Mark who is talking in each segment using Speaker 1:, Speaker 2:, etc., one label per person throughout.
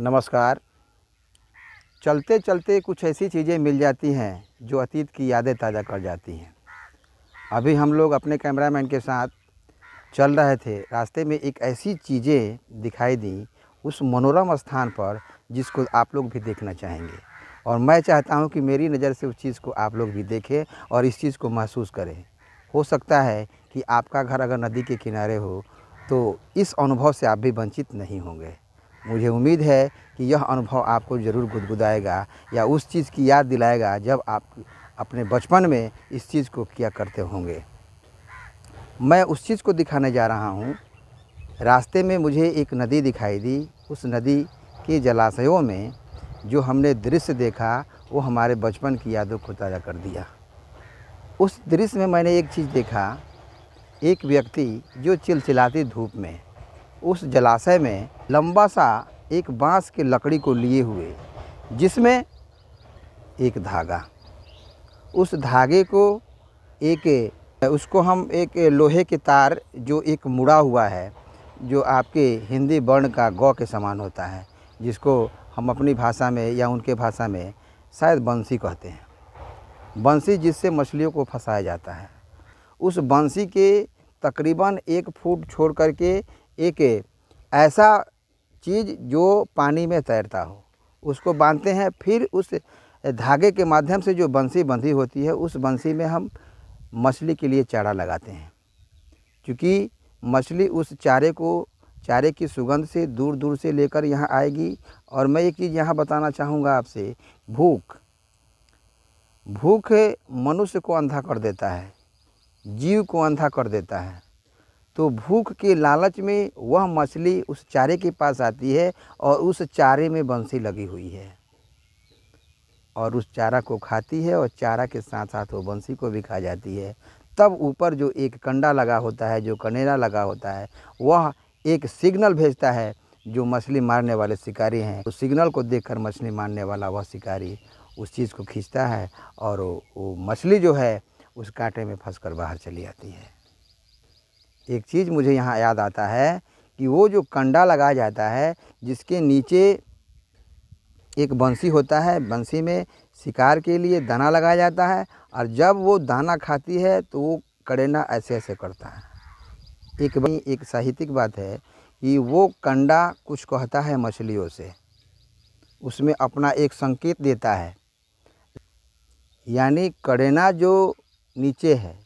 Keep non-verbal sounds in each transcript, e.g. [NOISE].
Speaker 1: नमस्कार चलते चलते कुछ ऐसी चीज़ें मिल जाती हैं जो अतीत की यादें ताज़ा कर जाती हैं अभी हम लोग अपने कैमरामैन के साथ चल रहे थे रास्ते में एक ऐसी चीज़ें दिखाई दी उस मनोरम स्थान पर जिसको आप लोग भी देखना चाहेंगे और मैं चाहता हूं कि मेरी नज़र से उस चीज़ को आप लोग भी देखें और इस चीज़ को महसूस करें हो सकता है कि आपका घर अगर नदी के किनारे हो तो इस अनुभव से आप भी वंचित नहीं होंगे मुझे उम्मीद है कि यह अनुभव आपको ज़रूर गुदगुदाएगा या उस चीज़ की याद दिलाएगा जब आप अपने बचपन में इस चीज़ को किया करते होंगे मैं उस चीज़ को दिखाने जा रहा हूँ रास्ते में मुझे एक नदी दिखाई दी उस नदी के जलाशयों में जो हमने दृश्य देखा वो हमारे बचपन की यादों को ताज़ा कर दिया उस दृश्य में मैंने एक चीज़ देखा एक व्यक्ति जो चिलचिलाती धूप में उस जलाशय में लंबा सा एक बांस के लकड़ी को लिए हुए जिसमें एक धागा उस धागे को एक उसको हम एक लोहे के तार जो एक मुड़ा हुआ है जो आपके हिंदी वर्ण का गौ के समान होता है जिसको हम अपनी भाषा में या उनके भाषा में शायद बंसी कहते हैं बंसी जिससे मछलियों को फंसाया जाता है उस बंसी के तकरीबन एक फुट छोड़ करके एक ऐसा चीज़ जो पानी में तैरता हो उसको बांधते हैं फिर उस धागे के माध्यम से जो बंसी बंधी होती है उस बंसी में हम मछली के लिए चारा लगाते हैं क्योंकि मछली उस चारे को चारे की सुगंध से दूर दूर से लेकर यहाँ आएगी और मैं एक चीज़ यहाँ बताना चाहूँगा आपसे भूख भूख मनुष्य को अंधा कर देता है जीव को अंधा कर देता है तो भूख के लालच में वह मछली उस चारे के पास आती है और उस चारे में बंसी लगी हुई है और उस चारा को खाती है और चारा के साथ साथ वो बंसी को भी खा जाती है तब ऊपर जो एक कंडा लगा होता है जो कनेरा लगा होता है वह एक सिग्नल भेजता है जो मछली मारने वाले शिकारी हैं उस सिग्नल को देख मछली मारने वाला वह शिकारी उस चीज़ को खींचता है और वो मछली जो है उस कांटे में फंसकर बाहर चली आती है एक चीज़ मुझे यहाँ याद आता है कि वो जो कंडा लगाया जाता है जिसके नीचे एक बंसी होता है बंसी में शिकार के लिए दाना लगाया जाता है और जब वो दाना खाती है तो वो कड़ेना ऐसे ऐसे करता है एक एक साहित्यिक बात है कि वो कंडा कुछ कहता है मछलियों से उसमें अपना एक संकेत देता है यानी कड़ेना जो नीचे है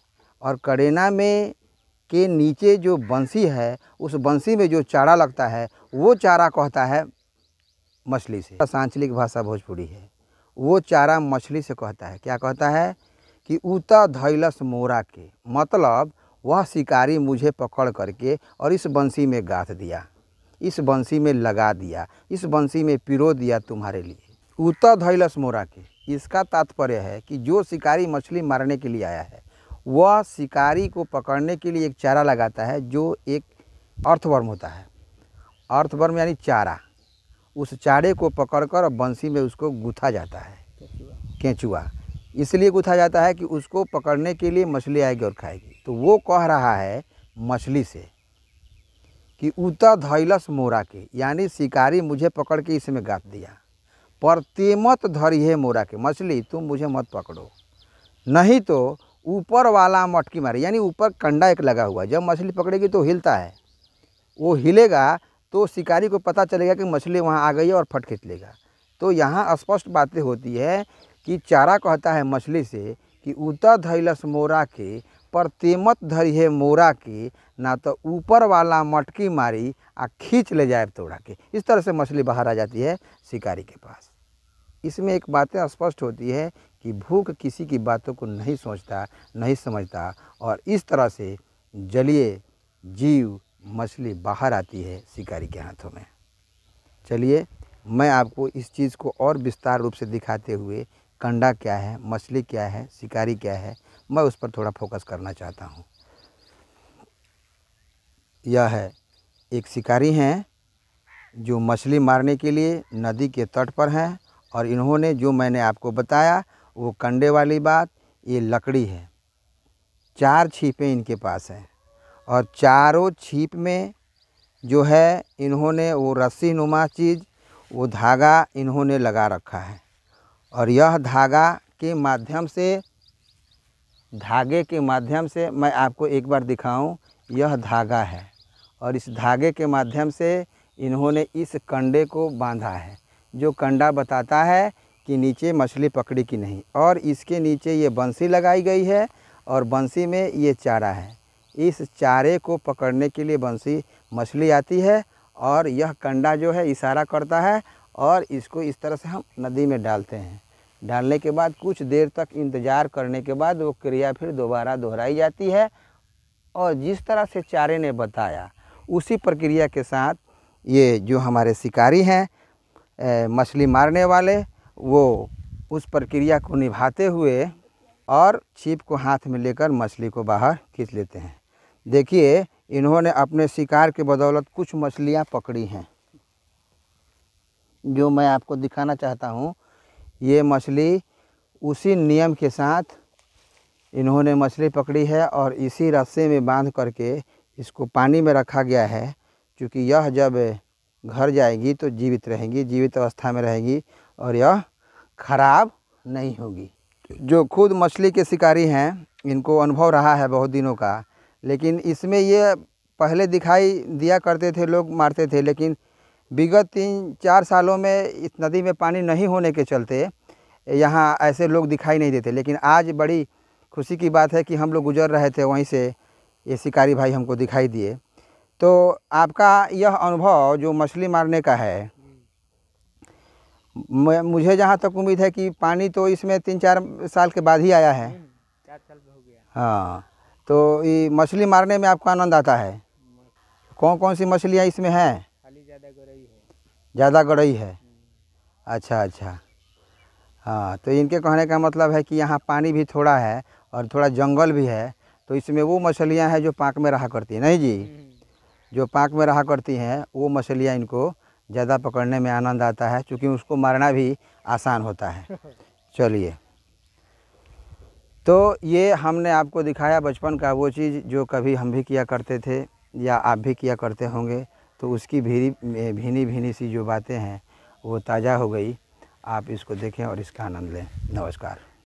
Speaker 1: और कड़ेना में के नीचे जो बंसी है उस बंसी में जो चारा लगता है वो चारा कहता है मछली से सांचलिक भाषा भोजपुरी है वो चारा मछली से कहता है क्या कहता है कि उता धैलस मोरा के मतलब वह शिकारी मुझे पकड़ करके और इस बंसी में गाथ दिया इस बंसी में लगा दिया इस बंसी में पिरो दिया तुम्हारे लिए उता धैलस मोरा के इसका तात्पर्य है कि जो शिकारी मछली मारने के लिए आया है वह शिकारी को पकड़ने के लिए एक चारा लगाता है जो एक अर्थवर्म होता है अर्थवर्म यानी चारा उस चारे को पकड़कर बंसी में उसको गुथा जाता है केंचुआ इसलिए गुथा जाता है कि उसको पकड़ने के लिए मछली आएगी और खाएगी तो वो कह रहा है मछली से कि उतर धैलस मोरा के यानी शिकारी मुझे पकड़ के इसमें गाथ दिया पर तेमत मत धरी है मोरा के मछली तुम मुझे मत पकड़ो नहीं तो ऊपर वाला मटकी मारे यानी ऊपर कंडा एक लगा हुआ जब मछली पकड़ेगी तो हिलता है वो हिलेगा तो शिकारी को पता चलेगा कि मछली वहाँ आ गई है और फट खींच लेगा तो यहाँ स्पष्ट बातें होती है कि चारा कहता है मछली से कि उतर धैलस मोरा के पर तेमत धरी है मोरा के ना तो ऊपर वाला मटकी मारी आ खींच ले जाए तोड़ा के इस तरह से मछली बाहर आ जाती है शिकारी के पास इसमें एक बातें स्पष्ट होती है कि भूख किसी की बातों को नहीं सोचता नहीं समझता और इस तरह से जलीय जीव मछली बाहर आती है शिकारी के हाथों में चलिए मैं आपको इस चीज़ को और विस्तार रूप से दिखाते हुए कंडा क्या है मछली क्या है शिकारी क्या है मैं उस पर थोड़ा फोकस करना चाहता हूँ यह है एक शिकारी हैं जो मछली मारने के लिए नदी के तट पर हैं और इन्होंने जो मैंने आपको बताया वो कंडे वाली बात ये लकड़ी है चार छीपें इनके पास हैं और चारों छीप में जो है इन्होंने वो रस्सी नुमा चीज़ वो धागा इन्होंने लगा रखा है और यह धागा के माध्यम से धागे के माध्यम से मैं आपको एक बार दिखाऊं यह धागा है और इस धागे के माध्यम से इन्होंने इस कंडे को बांधा है जो कंडा बताता है कि नीचे मछली पकड़ी कि नहीं और इसके नीचे ये बंसी लगाई गई है और बंसी में ये चारा है इस चारे को पकड़ने के लिए बंसी मछली आती है और यह कंडा जो है इशारा करता है और इसको इस तरह से हम नदी में डालते हैं डालने के बाद कुछ देर तक इंतज़ार करने के बाद वो क्रिया फिर दोबारा दोहराई जाती है और जिस तरह से चारे ने बताया उसी प्रक्रिया के साथ ये जो हमारे शिकारी हैं मछली मारने वाले वो उस प्रक्रिया को निभाते हुए और छिप को हाथ में लेकर मछली को बाहर खींच लेते हैं देखिए इन्होंने अपने शिकार के बदौलत कुछ मछलियाँ पकड़ी हैं जो मैं आपको दिखाना चाहता हूँ ये मछली उसी नियम के साथ इन्होंने मछली पकड़ी है और इसी रस्से में बांध करके इसको पानी में रखा गया है क्योंकि यह जब घर जाएगी तो जीवित रहेंगी जीवित अवस्था में रहेगी और यह खराब नहीं होगी जो खुद मछली के शिकारी हैं इनको अनुभव रहा है बहुत दिनों का लेकिन इसमें ये पहले दिखाई दिया करते थे लोग मारते थे लेकिन विगत तीन चार सालों में इस नदी में पानी नहीं होने के चलते यहाँ ऐसे लोग दिखाई नहीं देते लेकिन आज बड़ी खुशी की बात है कि हम लोग गुजर रहे थे वहीं से ये शिकारी भाई हमको दिखाई दिए तो आपका यह अनुभव जो मछली मारने का है मुझे जहाँ तक उम्मीद है कि पानी तो इसमें तीन चार साल के बाद ही आया है हम्म, चार साल हो गया हाँ तो ये मछली मारने में आपको आनंद आता है कौन कौन सी मछलियाँ इसमें हैं ज़्यादा गड़ई है ज़्यादा गड़ई है अच्छा अच्छा हाँ तो इनके कहने का मतलब है कि यहाँ पानी भी थोड़ा है और थोड़ा जंगल भी है तो इसमें वो मछलियाँ हैं जो पाँक में रहा करती हैं नहीं जी हम्म, जो पाक में रहा करती हैं वो मछलियाँ इनको ज़्यादा पकड़ने में आनंद आता है क्योंकि उसको मारना भी आसान होता है [LAUGHS] चलिए तो ये हमने आपको दिखाया बचपन का वो चीज़ जो कभी हम भी किया करते थे या आप भी किया करते होंगे तो उसकी भीनी भीनी भीनी सी जो बातें हैं वो ताज़ा हो गई आप इसको देखें और इसका आनंद लें नमस्कार